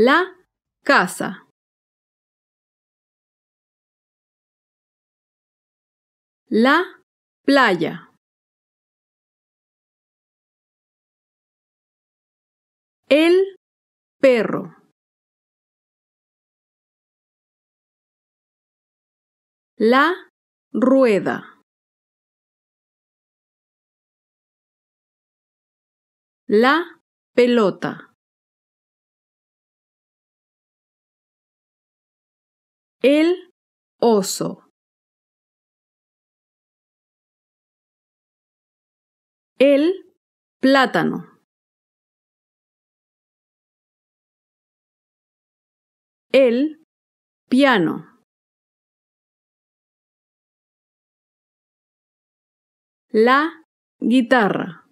La casa. La playa. El perro. La rueda. La pelota. El oso. El plátano. El piano. La guitarra.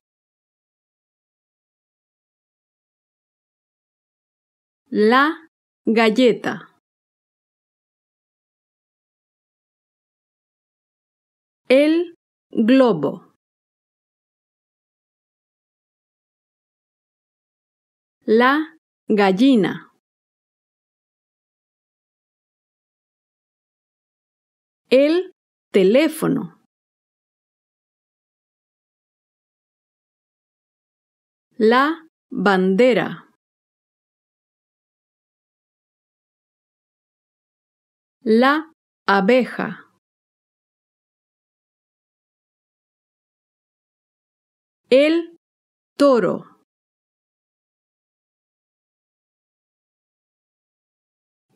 La galleta. El globo. La gallina. El teléfono. La bandera. La abeja. El toro.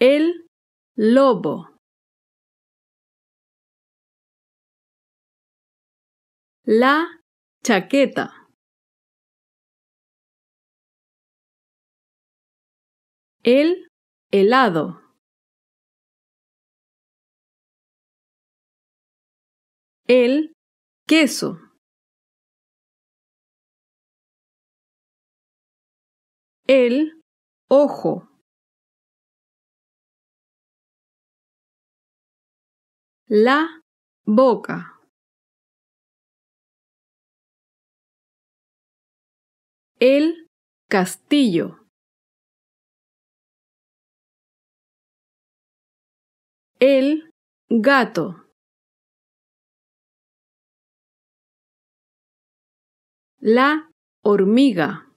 El lobo. La chaqueta. El helado. El queso. el ojo. La boca. El castillo. El gato. La hormiga.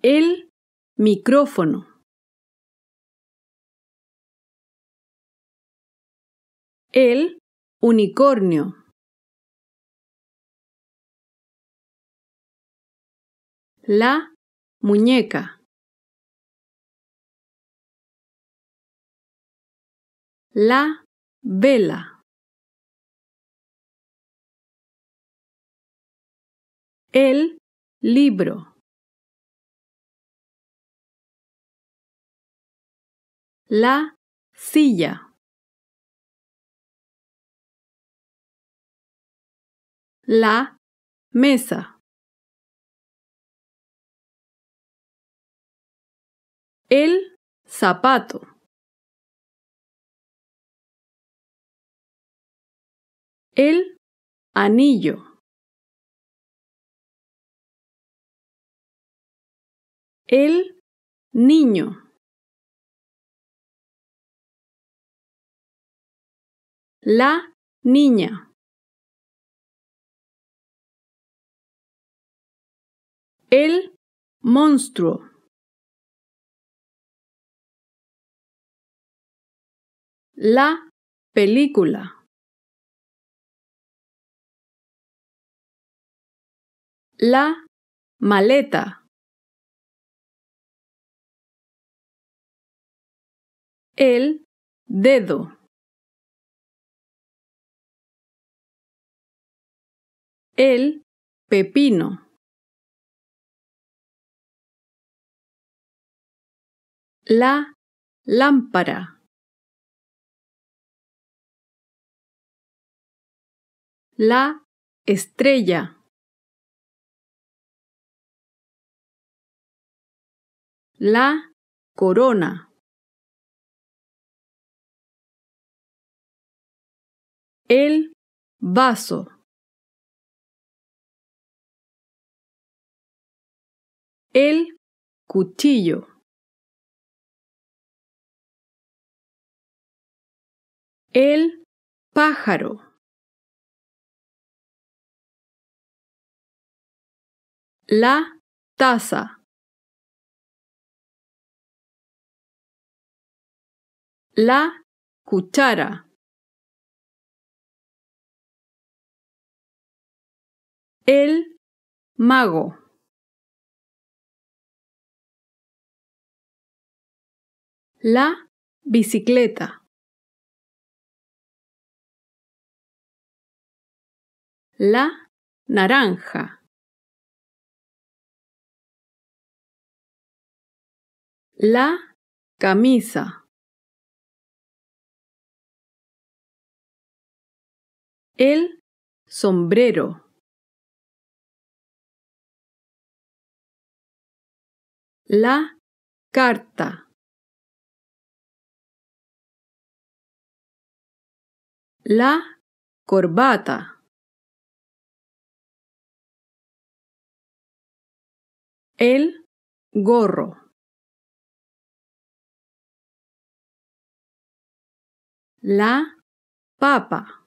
El micrófono. El unicornio. La muñeca. La vela. El libro. la silla. La mesa. El zapato. El anillo. El niño. La niña. El monstruo. La película. La maleta. El dedo. El pepino. La lámpara. La estrella. La corona. El vaso. El cuchillo. El pájaro. La taza. La cuchara. El mago. La bicicleta. La naranja. La camisa. El sombrero. La carta. La corbata. El gorro. La papa.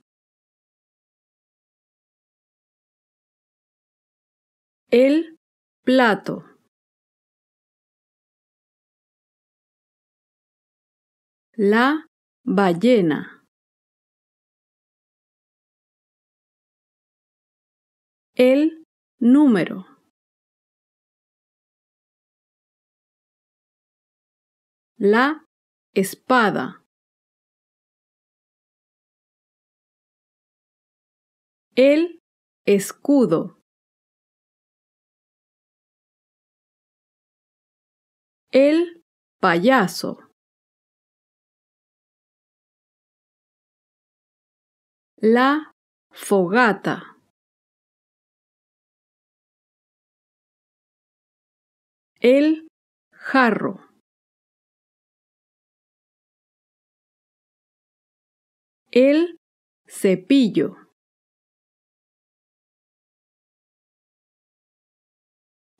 El plato. La ballena. el número. La espada. El escudo. El payaso. La fogata. El jarro. El cepillo.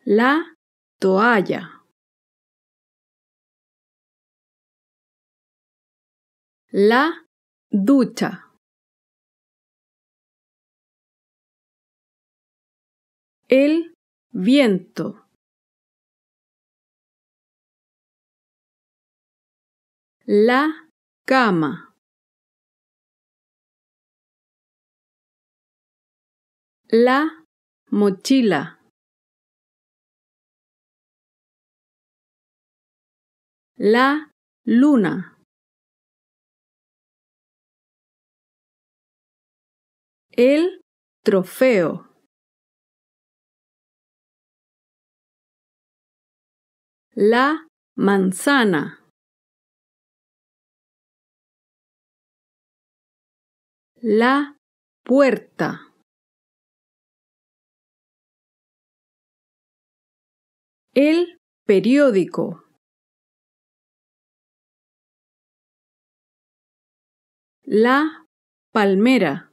La toalla. La ducha. El viento. la cama. La mochila. La luna. El trofeo. La manzana. La puerta. El periódico. La palmera.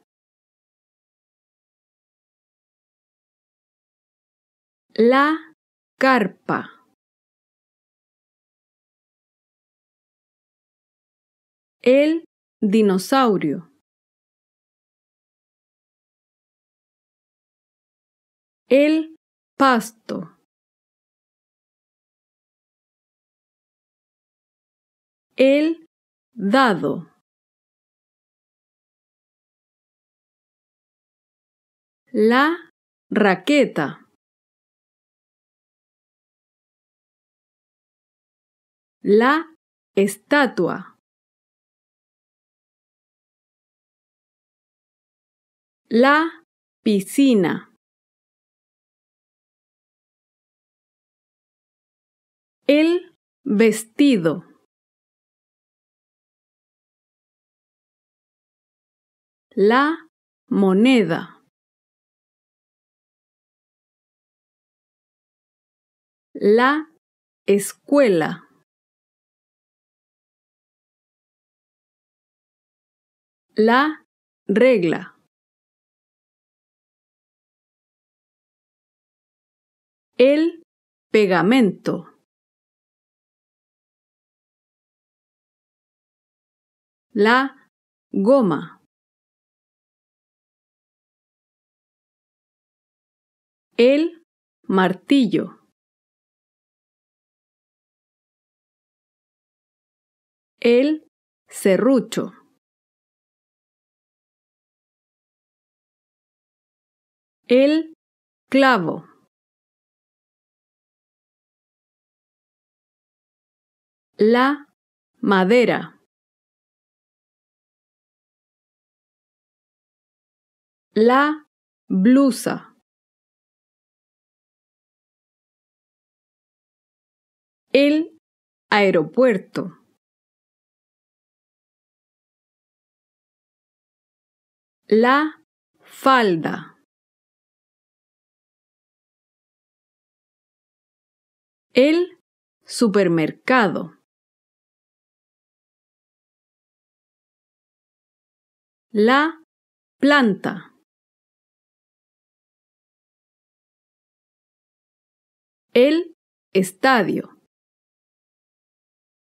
La carpa. El dinosaurio. El pasto. El dado. La raqueta. La estatua. La piscina. El vestido. La moneda. La escuela. La regla. El pegamento. la goma. El martillo. El serrucho. El clavo. La madera. la blusa. El aeropuerto. La falda. El supermercado. La planta. el estadio.